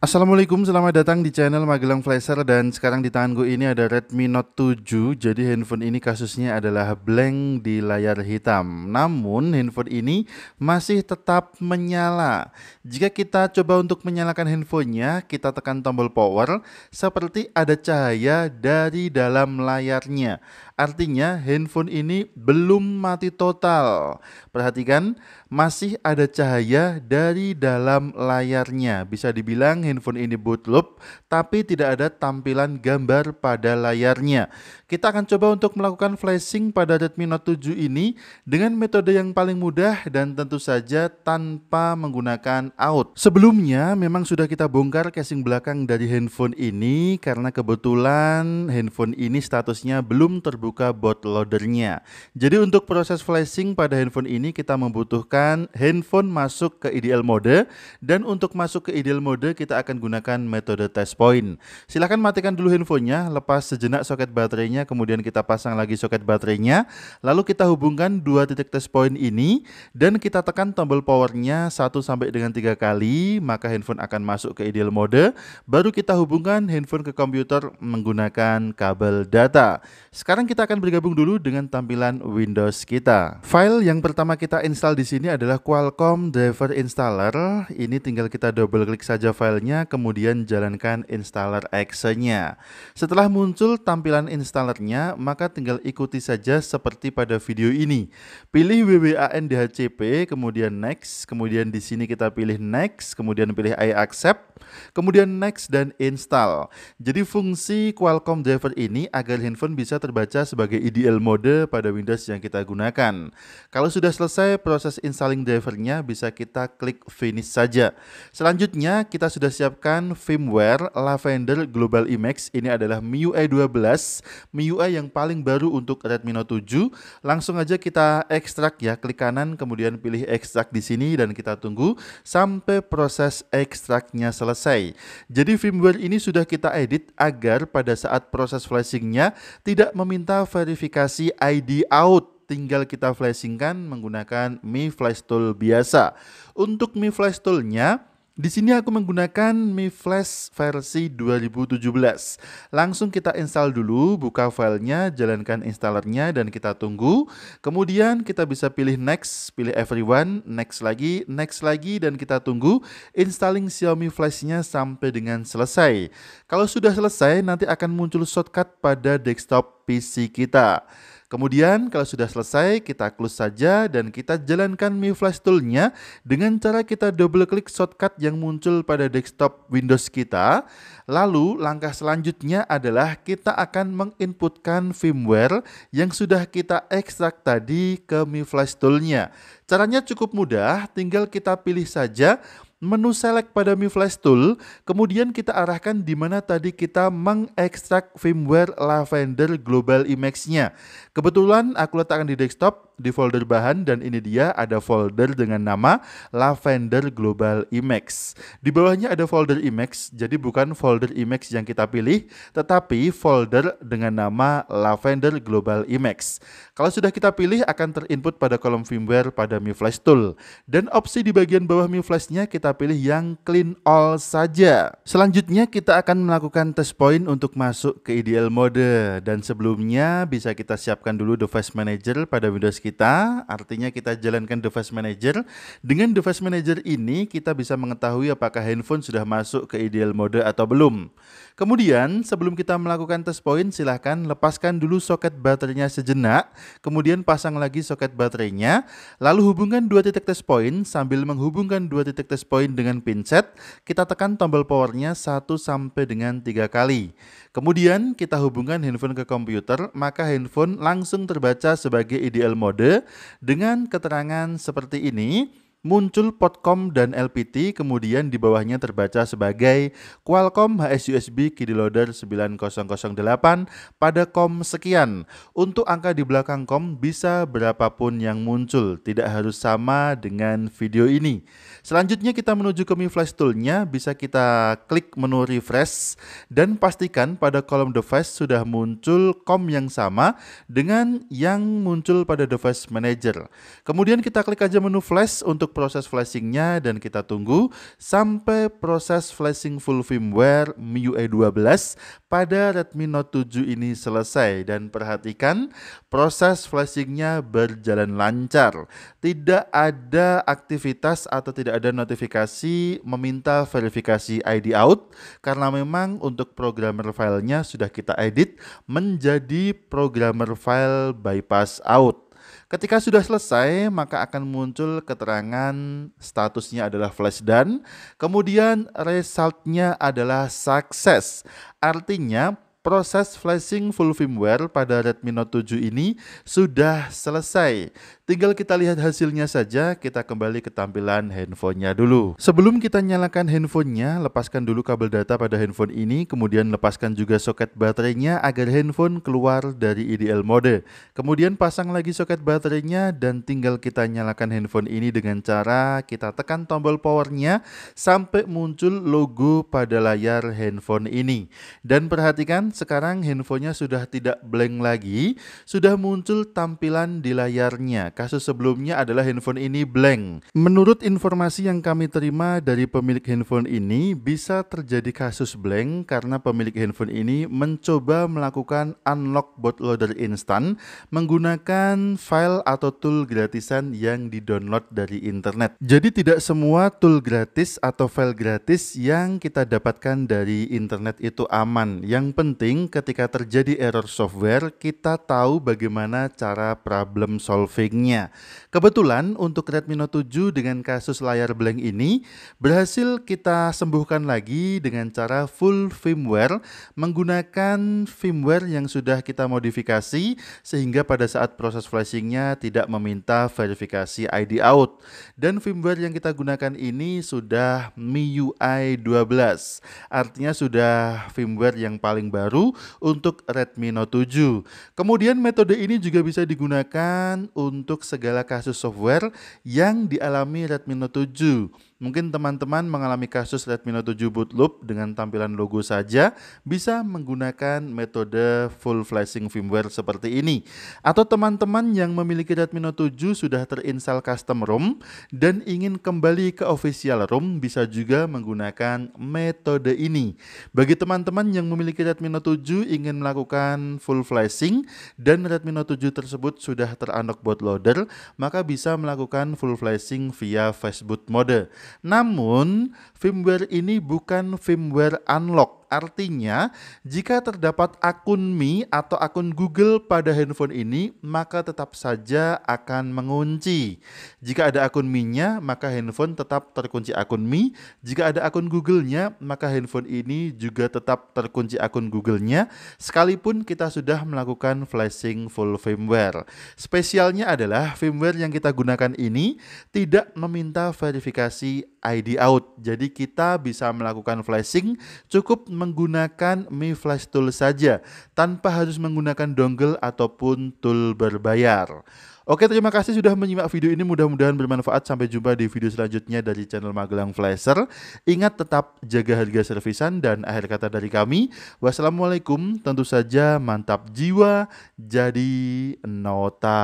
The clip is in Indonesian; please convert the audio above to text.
Assalamualaikum, selamat datang di channel Magelang Flasher dan sekarang di tangan gue ini ada Redmi Note 7 Jadi handphone ini kasusnya adalah blank di layar hitam Namun handphone ini masih tetap menyala Jika kita coba untuk menyalakan handphonenya, kita tekan tombol power Seperti ada cahaya dari dalam layarnya Artinya handphone ini belum mati total Perhatikan, masih ada cahaya dari dalam layarnya. Bisa dibilang handphone ini bootloop tapi tidak ada tampilan gambar pada layarnya. Kita akan coba untuk melakukan flashing pada Redmi Note 7 ini dengan metode yang paling mudah dan tentu saja tanpa menggunakan out. Sebelumnya memang sudah kita bongkar casing belakang dari handphone ini karena kebetulan handphone ini statusnya belum terbuka boot loadernya. Jadi untuk proses flashing pada handphone ini kita membutuhkan handphone masuk ke ideal mode dan untuk masuk ke ideal mode kita akan gunakan metode test point. Silahkan matikan dulu handphonenya, lepas sejenak soket baterainya, kemudian kita pasang lagi soket baterainya, lalu kita hubungkan dua titik test point ini dan kita tekan tombol powernya 1 sampai dengan tiga kali, maka handphone akan masuk ke ideal mode. Baru kita hubungkan handphone ke komputer menggunakan kabel data. Sekarang kita akan bergabung dulu dengan tampilan Windows kita. File yang pertama kita install di sini adalah Qualcomm driver installer. Ini tinggal kita double klik saja filenya, kemudian jalankan installer exe nya Setelah muncul tampilan installernya, maka tinggal ikuti saja seperti pada video ini. Pilih WWAN DHCP, kemudian next, kemudian di sini kita pilih next, kemudian pilih I accept, Kemudian next dan install. Jadi fungsi Qualcomm driver ini agar handphone bisa terbaca sebagai IDL mode pada Windows yang kita gunakan. Kalau sudah selesai proses installing drivernya bisa kita klik finish saja. Selanjutnya kita sudah siapkan firmware Lavender Global Imax. Ini adalah MIUI 12, MIUI yang paling baru untuk Redmi Note 7. Langsung aja kita ekstrak ya, klik kanan kemudian pilih ekstrak di sini dan kita tunggu sampai proses ekstraknya selesai selesai. Jadi firmware ini sudah kita edit agar pada saat proses flashingnya tidak meminta verifikasi ID out tinggal kita flashingkan menggunakan Mi Flash Tool biasa. Untuk Mi Flash Toolnya, di sini aku menggunakan Mi Flash versi 2017. Langsung kita install dulu, buka filenya, jalankan installernya, dan kita tunggu. Kemudian kita bisa pilih next, pilih everyone, next lagi, next lagi, dan kita tunggu installing Xiaomi Flash-nya sampai dengan selesai. Kalau sudah selesai, nanti akan muncul shortcut pada desktop PC kita. Kemudian kalau sudah selesai kita close saja dan kita jalankan Mi Flash toolnya dengan cara kita double klik shortcut yang muncul pada desktop Windows kita. Lalu langkah selanjutnya adalah kita akan menginputkan firmware yang sudah kita ekstrak tadi ke Mi Flash toolnya. Caranya cukup mudah, tinggal kita pilih saja menu select pada Mi Flash Tool, kemudian kita arahkan di mana tadi kita mengekstrak firmware Lavender Global Image-nya. Kebetulan aku letakkan di desktop, di folder bahan dan ini dia ada folder dengan nama Lavender Global Imax. Di bawahnya ada folder Imax, jadi bukan folder Imax yang kita pilih, tetapi folder dengan nama Lavender Global Imax. Kalau sudah kita pilih akan terinput pada kolom firmware pada Mi Flash Tool. Dan opsi di bagian bawah Mi Flash-nya kita pilih yang clean all saja. Selanjutnya kita akan melakukan test point untuk masuk ke ideal mode dan sebelumnya bisa kita siapkan dulu device manager pada Windows kita kita, artinya kita jalankan device manager. Dengan device manager ini kita bisa mengetahui apakah handphone sudah masuk ke ideal mode atau belum. Kemudian sebelum kita melakukan test point silahkan lepaskan dulu soket baterainya sejenak, kemudian pasang lagi soket baterainya, lalu hubungkan dua titik test point sambil menghubungkan dua titik test point dengan pinset, kita tekan tombol powernya 1 sampai dengan 3 kali. Kemudian kita hubungkan handphone ke komputer, maka handphone langsung terbaca sebagai ideal mode kode dengan keterangan seperti ini muncul Potcom dan LPT, kemudian di bawahnya terbaca sebagai Qualcomm HSUSB Key Loader 9008 pada COM sekian. Untuk angka di belakang COM bisa berapapun yang muncul, tidak harus sama dengan video ini. Selanjutnya kita menuju ke Mi Flash toolnya bisa kita klik menu refresh dan pastikan pada kolom device sudah muncul COM yang sama dengan yang muncul pada device manager. Kemudian kita klik aja menu flash untuk untuk proses flashingnya dan kita tunggu sampai proses flashing full firmware MIUI 12 e pada Redmi Note 7 ini selesai dan perhatikan proses flashingnya berjalan lancar. Tidak ada aktivitas atau tidak ada notifikasi meminta verifikasi ID out karena memang untuk programmer filenya sudah kita edit menjadi programmer file bypass out. Ketika sudah selesai, maka akan muncul keterangan statusnya adalah flash dan kemudian resultnya adalah sukses. Artinya proses flashing full firmware pada Redmi Note 7 ini sudah selesai. Tinggal kita lihat hasilnya saja, kita kembali ke tampilan handphonenya dulu. Sebelum kita nyalakan handphonenya, lepaskan dulu kabel data pada handphone ini, kemudian lepaskan juga soket baterainya agar handphone keluar dari IDL mode. Kemudian pasang lagi soket baterainya dan tinggal kita nyalakan handphone ini dengan cara kita tekan tombol powernya sampai muncul logo pada layar handphone ini. Dan perhatikan sekarang handphonenya sudah tidak blank lagi, sudah muncul tampilan di layarnya. Kasus sebelumnya adalah handphone ini blank. Menurut informasi yang kami terima dari pemilik handphone ini, bisa terjadi kasus blank karena pemilik handphone ini mencoba melakukan unlock bootloader instan menggunakan file atau tool gratisan yang didownload dari internet. Jadi tidak semua tool gratis atau file gratis yang kita dapatkan dari internet itu aman. Yang penting penting ketika terjadi error software, kita tahu bagaimana cara problem solvingnya. Kebetulan untuk Redmi Note 7 dengan kasus layar blank ini, berhasil kita sembuhkan lagi dengan cara full firmware menggunakan firmware yang sudah kita modifikasi sehingga pada saat proses flashingnya tidak meminta verifikasi ID out. Dan firmware yang kita gunakan ini sudah MIUI 12, artinya sudah firmware yang paling baru terbaru untuk Redmi Note 7. Kemudian metode ini juga bisa digunakan untuk segala kasus software yang dialami Redmi Note 7 Mungkin teman-teman mengalami kasus Redmi Note 7 Boot Loop dengan tampilan logo saja bisa menggunakan metode full flashing firmware seperti ini. Atau teman-teman yang memiliki Redmi Note 7 sudah terinstall custom ROM dan ingin kembali ke official ROM bisa juga menggunakan metode ini. Bagi teman-teman yang memiliki Redmi Note 7 ingin melakukan full flashing dan Redmi Note 7 tersebut sudah terunlock bootloader, maka bisa melakukan full flashing via fastboot mode. Namun, firmware ini bukan firmware unlock Artinya, jika terdapat akun Mi atau akun Google pada handphone ini, maka tetap saja akan mengunci. Jika ada akun Mi-nya, maka handphone tetap terkunci akun Mi. Jika ada akun Google-nya, maka handphone ini juga tetap terkunci akun Google-nya, sekalipun kita sudah melakukan flashing full firmware. Spesialnya adalah firmware yang kita gunakan ini tidak meminta verifikasi ID out. Jadi kita bisa melakukan flashing cukup menggunakan Mi Flash Tool saja tanpa harus menggunakan dongle ataupun tool berbayar. Oke, terima kasih sudah menyimak video ini. Mudah-mudahan bermanfaat. Sampai jumpa di video selanjutnya dari channel Magelang Flasher. Ingat tetap jaga harga servisan dan akhir kata dari kami. Wassalamualaikum. Tentu saja mantap jiwa jadi nota.